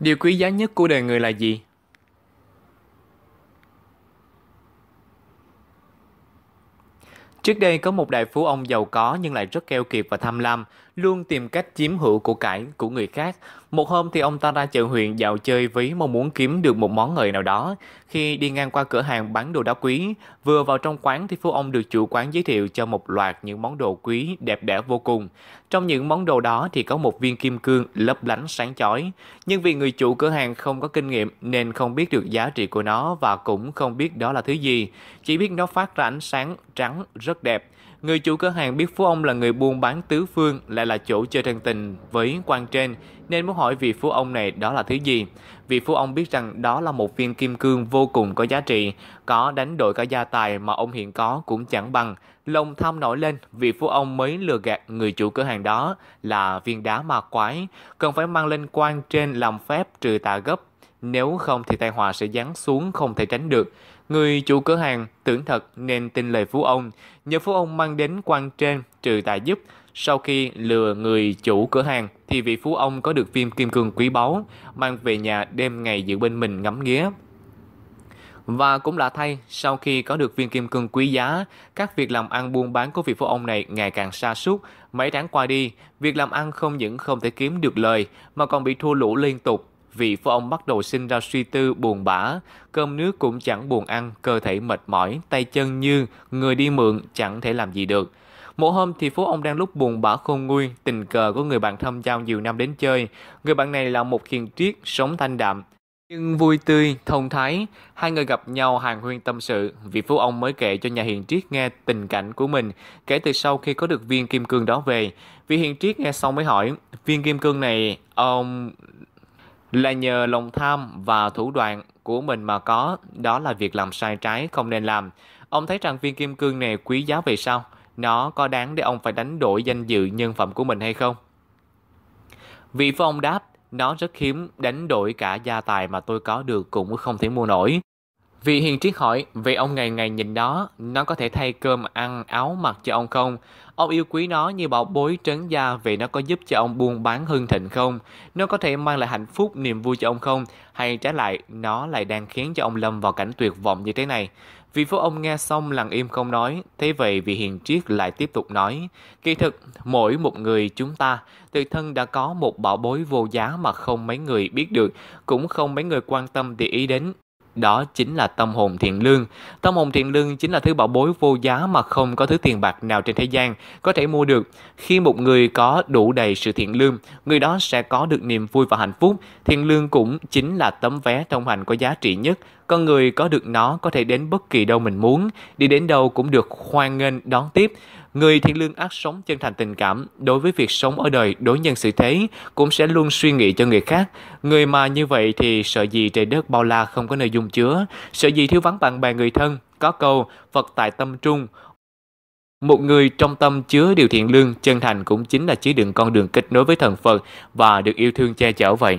Điều quý giá nhất của đời người là gì? Trước đây có một đại phú ông giàu có nhưng lại rất keo kiệt và tham lam, luôn tìm cách chiếm hữu của cải của người khác. Một hôm thì ông ta ra chợ huyện dạo chơi với mong muốn kiếm được một món ngời nào đó. Khi đi ngang qua cửa hàng bán đồ đá quý, vừa vào trong quán thì phú ông được chủ quán giới thiệu cho một loạt những món đồ quý đẹp đẽ vô cùng. Trong những món đồ đó thì có một viên kim cương lấp lánh sáng chói, nhưng vì người chủ cửa hàng không có kinh nghiệm nên không biết được giá trị của nó và cũng không biết đó là thứ gì, chỉ biết nó phát ra ánh sáng trắng rất rất đẹp. Người chủ cửa hàng biết Phú ông là người buôn bán tứ phương, lại là chỗ chơi thân tình với quan trên, nên muốn hỏi vị Phú ông này đó là thứ gì. Vị Phú ông biết rằng đó là một viên kim cương vô cùng có giá trị, có đánh đổi cả gia tài mà ông hiện có cũng chẳng bằng. Lòng tham nổi lên, vị Phú ông mới lừa gạt người chủ cửa hàng đó là viên đá ma quái, cần phải mang lên quan trên làm phép trừ tà gấp nếu không thì tai họa sẽ giáng xuống không thể tránh được. Người chủ cửa hàng tưởng thật nên tin lời phú ông, nhờ phú ông mang đến quan trên trừ tài giúp. Sau khi lừa người chủ cửa hàng thì vị phú ông có được viên kim cương quý báu, mang về nhà đêm ngày giữ bên mình ngắm nghía. Và cũng lạ thay, sau khi có được viên kim cương quý giá, các việc làm ăn buôn bán của vị phú ông này ngày càng xa suốt Mấy tháng qua đi, việc làm ăn không những không thể kiếm được lời mà còn bị thua lỗ liên tục vị phu ông bắt đầu sinh ra suy tư buồn bã, cơm nước cũng chẳng buồn ăn, cơ thể mệt mỏi, tay chân như người đi mượn chẳng thể làm gì được. Một hôm thì Phú ông đang lúc buồn bã khôn nguôi, tình cờ có người bạn thâm giao nhiều năm đến chơi. Người bạn này là một hiền triết, sống thanh đạm, nhưng vui tươi, thông thái, hai người gặp nhau hàng huyên tâm sự, vị phú ông mới kể cho nhà hiền triết nghe tình cảnh của mình kể từ sau khi có được viên kim cương đó về. Vị hiền triết nghe xong mới hỏi, viên kim cương này ông là nhờ lòng tham và thủ đoạn của mình mà có, đó là việc làm sai trái không nên làm. Ông thấy rằng viên kim cương này quý giá về sao? Nó có đáng để ông phải đánh đổi danh dự nhân phẩm của mình hay không? Vị phu ông đáp, nó rất hiếm, đánh đổi cả gia tài mà tôi có được cũng không thể mua nổi. Vị hiền triết hỏi, vậy ông ngày ngày nhìn nó, nó có thể thay cơm ăn áo mặc cho ông không? Ông yêu quý nó như bảo bối trấn gia vì nó có giúp cho ông buôn bán hưng thịnh không? Nó có thể mang lại hạnh phúc, niềm vui cho ông không? Hay trái lại, nó lại đang khiến cho ông lâm vào cảnh tuyệt vọng như thế này? Vị phú ông nghe xong lặng im không nói, thế vậy vị hiền triết lại tiếp tục nói. Kỳ thực, mỗi một người chúng ta tự thân đã có một bảo bối vô giá mà không mấy người biết được, cũng không mấy người quan tâm để ý đến đó chính là tâm hồn thiện lương. Tâm hồn thiện lương chính là thứ bảo bối vô giá mà không có thứ tiền bạc nào trên thế gian có thể mua được. Khi một người có đủ đầy sự thiện lương, người đó sẽ có được niềm vui và hạnh phúc. Thiện lương cũng chính là tấm vé thông hành có giá trị nhất con người có được nó có thể đến bất kỳ đâu mình muốn, đi đến đâu cũng được hoan nghênh đón tiếp. Người thiện lương ác sống chân thành tình cảm đối với việc sống ở đời đối nhân xử thế cũng sẽ luôn suy nghĩ cho người khác. Người mà như vậy thì sợ gì trời đất bao la không có nơi dung chứa, sợ gì thiếu vắng bạn bè người thân. Có câu Phật tại tâm trung, một người trong tâm chứa điều thiện lương, chân thành cũng chính là chứa đựng con đường kết nối với thần Phật và được yêu thương che chở vậy.